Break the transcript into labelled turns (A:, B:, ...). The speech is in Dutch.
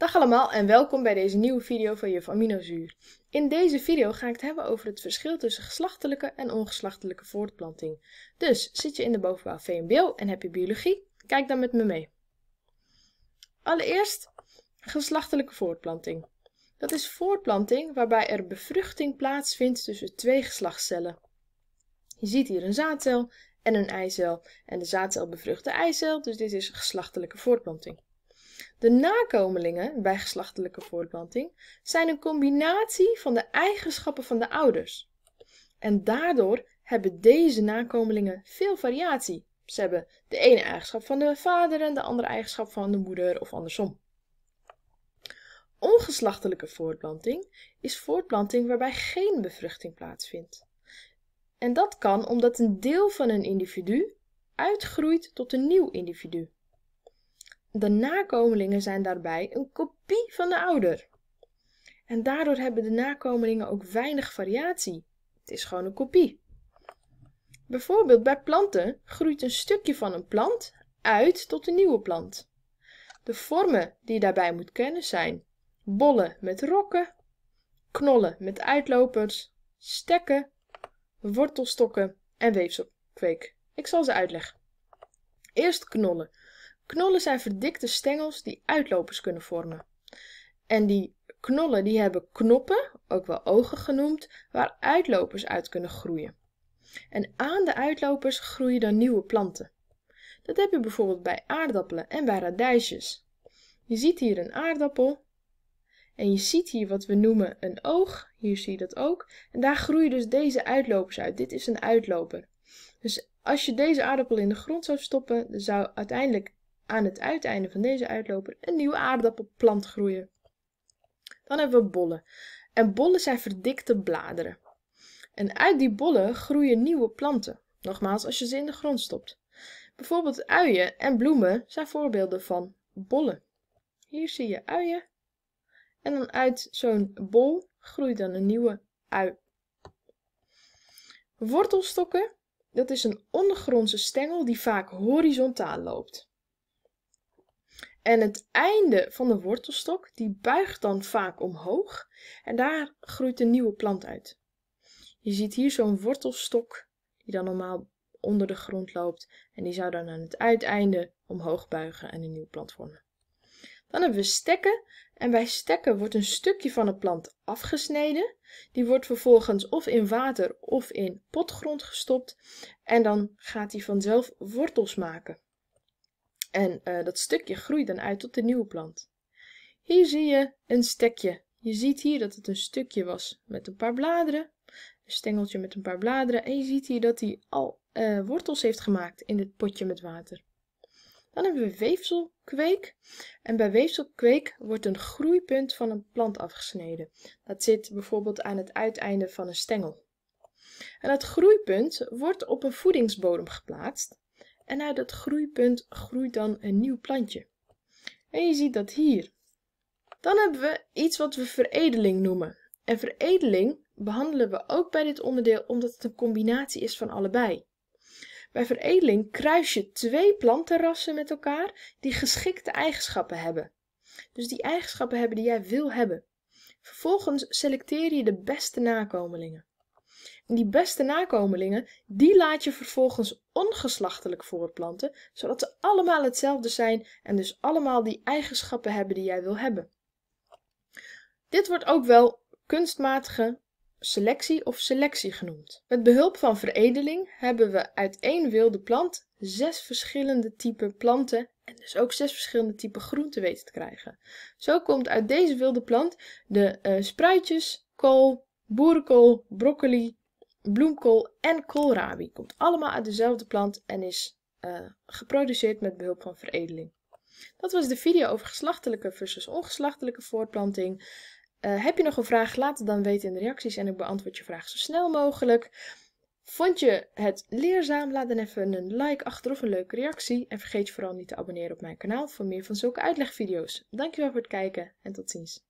A: Dag allemaal en welkom bij deze nieuwe video van Juf Aminozuur. In deze video ga ik het hebben over het verschil tussen geslachtelijke en ongeslachtelijke voortplanting. Dus zit je in de bovenbouw VMBO en heb je biologie? Kijk dan met me mee. Allereerst geslachtelijke voortplanting. Dat is voortplanting waarbij er bevruchting plaatsvindt tussen twee geslachtscellen. Je ziet hier een zaadcel en een eicel en de zaadcel bevrucht de eicel, dus dit is geslachtelijke voortplanting. De nakomelingen bij geslachtelijke voortplanting zijn een combinatie van de eigenschappen van de ouders. En daardoor hebben deze nakomelingen veel variatie. Ze hebben de ene eigenschap van de vader en de andere eigenschap van de moeder of andersom. Ongeslachtelijke voortplanting is voortplanting waarbij geen bevruchting plaatsvindt. En dat kan omdat een deel van een individu uitgroeit tot een nieuw individu. De nakomelingen zijn daarbij een kopie van de ouder. En daardoor hebben de nakomelingen ook weinig variatie. Het is gewoon een kopie. Bijvoorbeeld bij planten groeit een stukje van een plant uit tot een nieuwe plant. De vormen die daarbij moet kennen zijn bollen met rokken, knollen met uitlopers, stekken, wortelstokken en weefselkweek. Ik zal ze uitleggen. Eerst knollen. Knollen zijn verdikte stengels die uitlopers kunnen vormen. En die knollen die hebben knoppen, ook wel ogen genoemd, waar uitlopers uit kunnen groeien. En aan de uitlopers groeien dan nieuwe planten. Dat heb je bijvoorbeeld bij aardappelen en bij radijsjes. Je ziet hier een aardappel en je ziet hier wat we noemen een oog. Hier zie je dat ook. En daar groeien dus deze uitlopers uit. Dit is een uitloper. Dus als je deze aardappel in de grond zou stoppen, dan zou uiteindelijk aan het uiteinde van deze uitloper een nieuwe aardappelplant groeien. Dan hebben we bollen. En bollen zijn verdikte bladeren. En uit die bollen groeien nieuwe planten. Nogmaals, als je ze in de grond stopt. Bijvoorbeeld uien en bloemen zijn voorbeelden van bollen. Hier zie je uien. En dan uit zo'n bol groeit dan een nieuwe ui. Wortelstokken, dat is een ondergrondse stengel die vaak horizontaal loopt. En het einde van de wortelstok, die buigt dan vaak omhoog en daar groeit een nieuwe plant uit. Je ziet hier zo'n wortelstok die dan normaal onder de grond loopt en die zou dan aan het uiteinde omhoog buigen en een nieuwe plant vormen. Dan hebben we stekken en bij stekken wordt een stukje van een plant afgesneden. Die wordt vervolgens of in water of in potgrond gestopt en dan gaat die vanzelf wortels maken. En eh, dat stukje groeit dan uit tot de nieuwe plant. Hier zie je een stekje. Je ziet hier dat het een stukje was met een paar bladeren. Een stengeltje met een paar bladeren. En je ziet hier dat hij al eh, wortels heeft gemaakt in dit potje met water. Dan hebben we weefselkweek. En bij weefselkweek wordt een groeipunt van een plant afgesneden. Dat zit bijvoorbeeld aan het uiteinde van een stengel. En dat groeipunt wordt op een voedingsbodem geplaatst en uit dat groeipunt groeit dan een nieuw plantje. En je ziet dat hier. Dan hebben we iets wat we veredeling noemen. En veredeling behandelen we ook bij dit onderdeel omdat het een combinatie is van allebei. Bij veredeling kruis je twee plantenrassen met elkaar die geschikte eigenschappen hebben. Dus die eigenschappen hebben die jij wil hebben. Vervolgens selecteer je de beste nakomelingen. Die beste nakomelingen, die laat je vervolgens ongeslachtelijk voortplanten, zodat ze allemaal hetzelfde zijn en dus allemaal die eigenschappen hebben die jij wil hebben. Dit wordt ook wel kunstmatige selectie of selectie genoemd. Met behulp van veredeling hebben we uit één wilde plant zes verschillende typen planten en dus ook zes verschillende typen groenten weten te krijgen. Zo komt uit deze wilde plant de eh, spruitjes, kool, boerenkool, broccoli, bloemkool en koolrabi. Komt allemaal uit dezelfde plant en is eh, geproduceerd met behulp van veredeling. Dat was de video over geslachtelijke versus ongeslachtelijke voortplanting. Eh, heb je nog een vraag? Laat het dan weten in de reacties en ik beantwoord je vraag zo snel mogelijk. Vond je het leerzaam? Laat dan even een like achter of een leuke reactie. En vergeet je vooral niet te abonneren op mijn kanaal voor meer van zulke uitlegvideo's. Dankjewel voor het kijken en tot ziens.